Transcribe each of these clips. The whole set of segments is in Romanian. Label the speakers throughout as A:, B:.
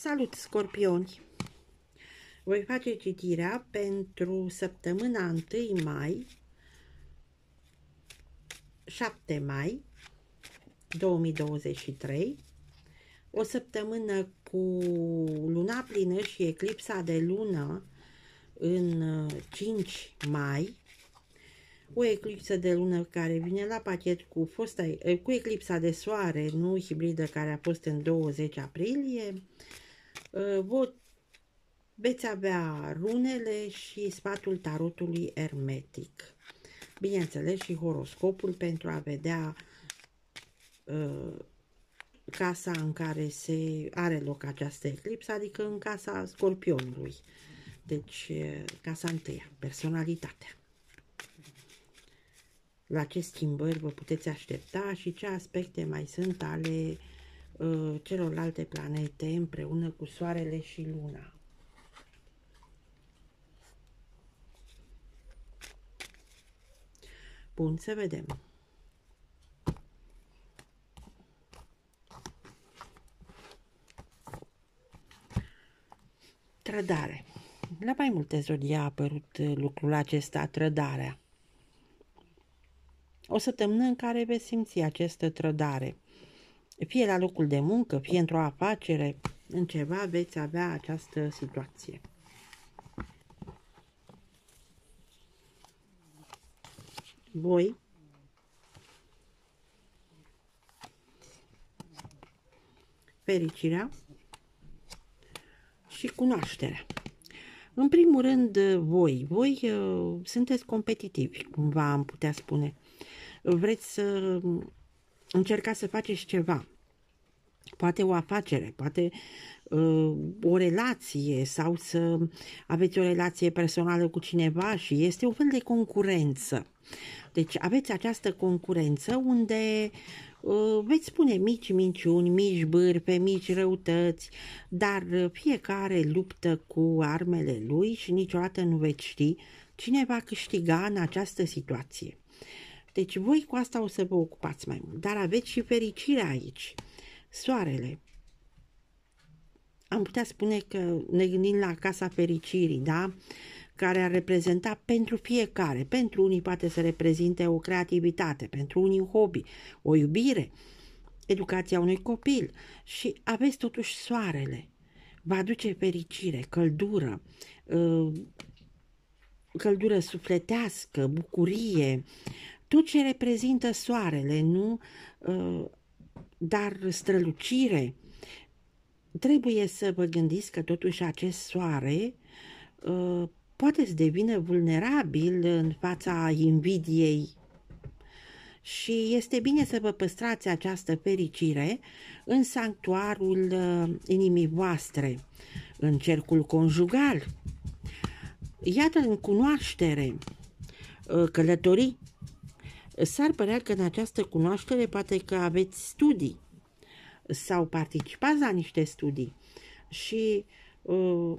A: Salut, scorpioni! Voi face citirea pentru săptămâna 1 mai, 7 mai 2023, o săptămână cu luna plină și eclipsa de lună în 5 uh, mai, o eclipsă de lună care vine la pachet cu, fosta, uh, cu eclipsa de soare, nu hibridă, care a fost în 20 aprilie, Uh, vot, veți avea runele și sfatul tarotului ermetic. Bineînțeles și horoscopul pentru a vedea uh, casa în care se are loc această eclipsă, adică în casa scorpionului. Deci, uh, casa întâia, personalitatea. La ce schimbări vă puteți aștepta și ce aspecte mai sunt ale uh, Uh, celorlalte planete împreună cu Soarele și Luna. Bun, să vedem. Trădare. La mai multe zodii a apărut uh, lucrul acesta, trădarea. O săptămână în care veți simți această trădare – fie la locul de muncă, fie într-o afacere, în ceva veți avea această situație. Voi fericirea și cunoașterea. În primul rând, voi. Voi uh, sunteți competitivi, cumva am putea spune. Vreți să încercați să faceți ceva, poate o afacere, poate uh, o relație sau să aveți o relație personală cu cineva și este un fel de concurență. Deci aveți această concurență unde uh, veți spune mici minciuni, mici bârfe, mici răutăți, dar fiecare luptă cu armele lui și niciodată nu veți ști cine va câștiga în această situație. Deci voi cu asta o să vă ocupați mai mult, dar aveți și fericirea aici. Soarele. Am putea spune că ne gândim la Casa Fericirii, da? care ar reprezenta pentru fiecare. Pentru unii poate să reprezinte o creativitate, pentru unii un hobby, o iubire, educația unui copil și aveți totuși soarele. Vă aduce fericire, căldură, uh, căldură sufletească, bucurie, tot ce reprezintă soarele, nu? Uh, dar strălucire. Trebuie să vă gândiți că totuși acest soare uh, poate să devină vulnerabil în fața invidiei și este bine să vă păstrați această fericire în sanctuarul uh, inimii voastre, în cercul conjugal. Iată în cunoaștere, călătorii S-ar părea că în această cunoaștere poate că aveți studii sau participați la niște studii și uh,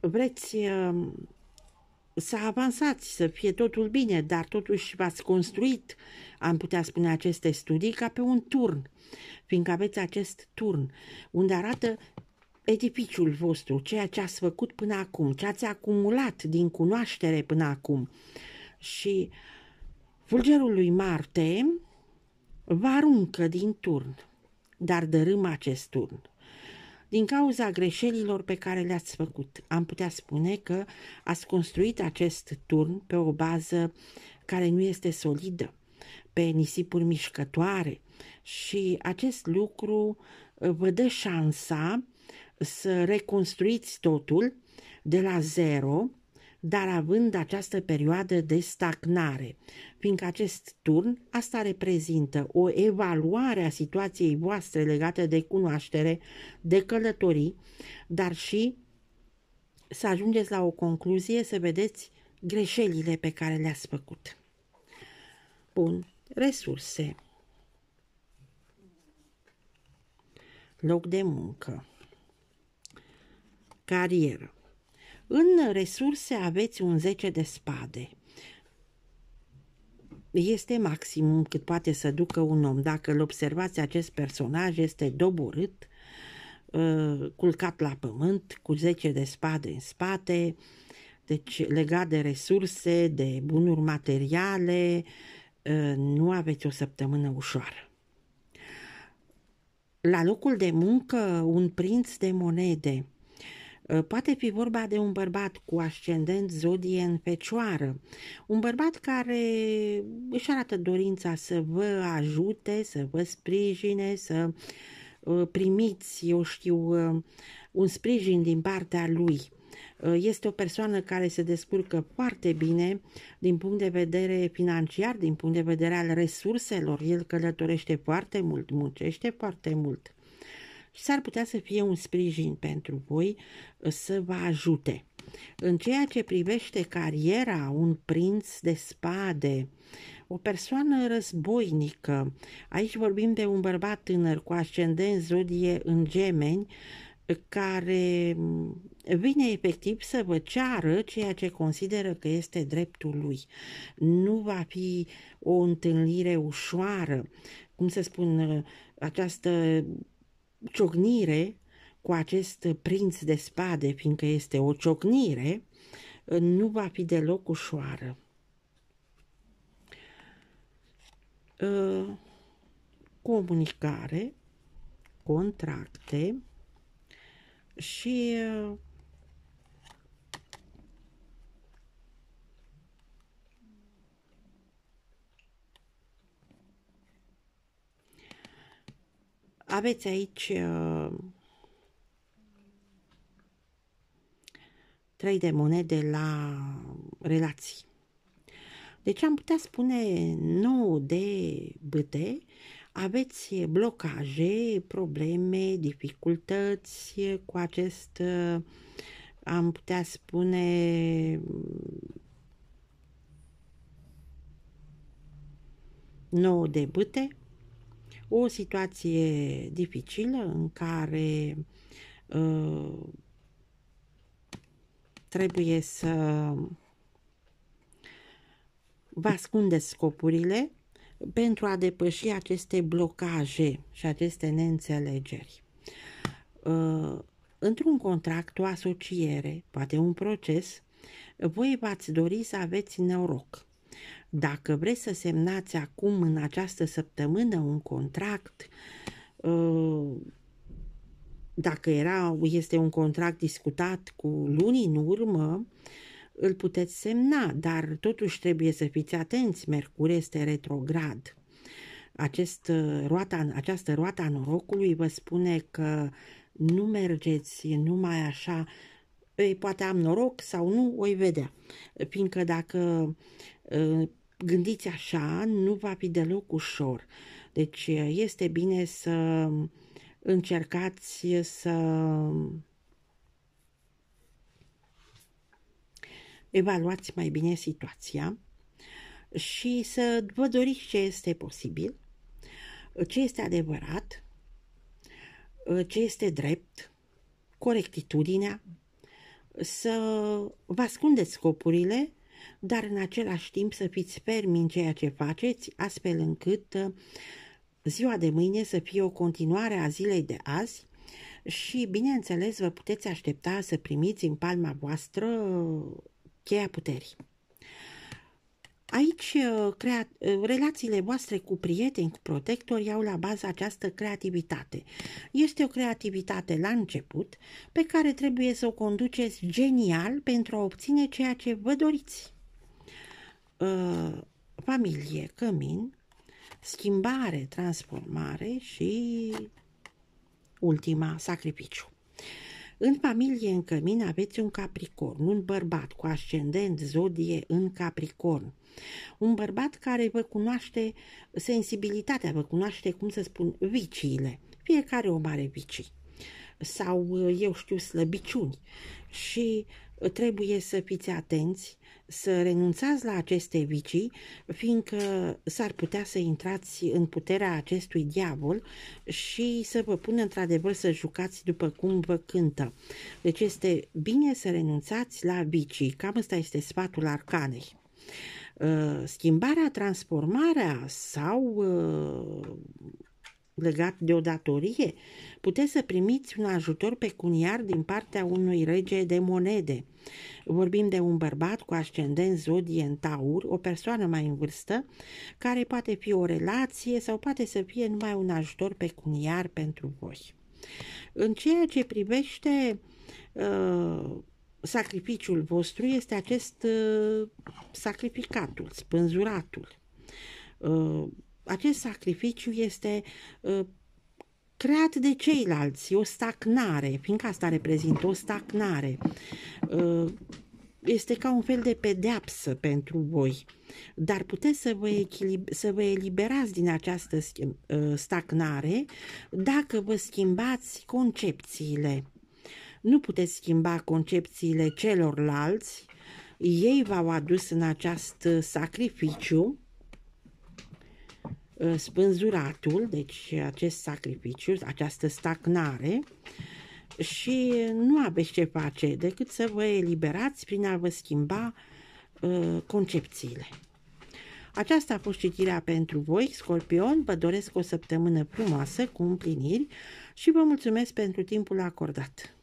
A: vreți uh, să avansați, să fie totul bine, dar totuși v-ați construit, am putea spune, aceste studii ca pe un turn, fiindcă aveți acest turn unde arată edificiul vostru, ceea ce ați făcut până acum, ce ați acumulat din cunoaștere până acum. Și uh, Fulgerul lui Marte vă aruncă din turn, dar dărâm acest turn. Din cauza greșelilor pe care le-ați făcut, am putea spune că ați construit acest turn pe o bază care nu este solidă, pe nisipuri mișcătoare și acest lucru vă dă șansa să reconstruiți totul de la zero dar având această perioadă de stagnare, fiindcă acest turn, asta reprezintă o evaluare a situației voastre legate de cunoaștere, de călătorii, dar și să ajungeți la o concluzie, să vedeți greșelile pe care le-ați făcut. Bun, resurse. Loc de muncă. Carieră. În resurse aveți un 10 de spade. Este maximum cât poate să ducă un om. Dacă îl observați, acest personaj este doborât, uh, culcat la pământ, cu 10 de spade în spate, deci legat de resurse, de bunuri materiale, uh, nu aveți o săptămână ușoară. La locul de muncă, un prinț de monede – Ă, poate fi vorba de un bărbat cu ascendent zodie în fecioară, un bărbat care își arată dorința să vă ajute, să vă sprijine, să ă, primiți, eu știu, ă, un sprijin din partea lui. Este o persoană care se descurcă foarte bine din punct de vedere financiar, din punct de vedere al resurselor. El călătorește foarte mult, muncește foarte mult și s-ar putea să fie un sprijin pentru voi uh, să vă ajute. În ceea ce privește cariera, un prinț de spade, o persoană războinică, aici vorbim de un bărbat tânăr cu ascendent zodie în gemeni, uh, care mm, vine efectiv să vă ceară ceea ce consideră că este dreptul lui. Nu va fi o întâlnire ușoară, cum să spun, uh, această ciocnire cu acest prinț de spade, fiindcă este o ciocnire, nu va fi deloc ușoară. Ă, comunicare, contracte și ă, aveți aici uh, de monede la relații. Deci am putea spune 9 de bâte, aveți blocaje, probleme, dificultăți cu acest, uh, am putea spune, nouă de bâte o situație dificilă în care uh, trebuie să vă ascundeți scopurile pentru a depăși aceste blocaje și aceste neînțelegeri. Uh, într-un contract, o asociere, poate un proces, voi v-ați dori să aveți noroc dacă vreți să semnați acum, în această săptămână, un contract, uh, dacă era, este un contract discutat cu luni în urmă, îl puteți semna, dar totuși trebuie să fiți atenți, Mercur este retrograd. Acest, uh, roata, această roata norocului vă spune că nu mergeți numai așa ei, poate am noroc sau nu, o vedea. Fiindcă dacă ă, gândiți așa, nu va fi deloc ușor. Deci este bine să încercați să evaluați mai bine situația și să vă doriți ce este posibil, ce este adevărat, ce este drept, corectitudinea, să vă ascundeți scopurile, dar în același timp să fiți fermi în ceea ce faceți, astfel încât uh, ziua de mâine să fie o continuare a zilei de azi și, bineînțeles, vă puteți aștepta să primiți în palma voastră cheia puterii. Aici, uh, crea... Uh, relațiile voastre cu prieteni, cu protectori, au la bază această creativitate. Este o creativitate la început, pe care trebuie să o conduceți genial pentru a obține ceea ce vă doriți. Uh, familie, cămin, schimbare, transformare și ultima, sacrificiu. În familie în cămin aveți un capricorn, un bărbat cu ascendent zodie în capricorn. Un bărbat care vă cunoaște sensibilitatea, vă cunoaște, cum să spun, viciile. Fiecare o mare vicii sau, eu știu, slăbiciuni. Și trebuie să fiți atenți, să renunțați la aceste vicii, fiindcă s-ar putea să intrați în puterea acestui diavol și să vă pună într-adevăr să jucați după cum vă cântă. Deci este bine să renunțați la vicii. Cam ăsta este sfatul arcanei uh, schimbarea, transformarea sau uh, legat de o datorie, puteți să primiți un ajutor pecuniar din partea unui rege de monede. Vorbim de un bărbat cu ascendent zodie în taur, o persoană mai în vârstă, care poate fi o relație sau poate să fie numai un ajutor pecuniar pentru voi. În ceea ce privește uh, sacrificiul vostru este acest uh, sacrificatul, spânzuratul. Uh, acest sacrificiu este ă, creat de ceilalți, o stagnare, fiindcă asta reprezintă o stagnare. Ă, este ca un fel de pedeapsă pentru voi, dar puteți să vă, echilib- să vă eliberați din această ă, stagnare dacă vă schimbați concepțiile. Nu puteți schimba concepțiile celorlalți, ei v-au adus în acest sacrificiu, spânzuratul, deci acest sacrificiu, această stagnare și nu aveți ce face decât să vă eliberați prin a vă schimba uh, concepțiile. Aceasta a fost citirea pentru voi, Scorpion. Vă doresc o săptămână frumoasă, cu împliniri și vă mulțumesc pentru timpul acordat.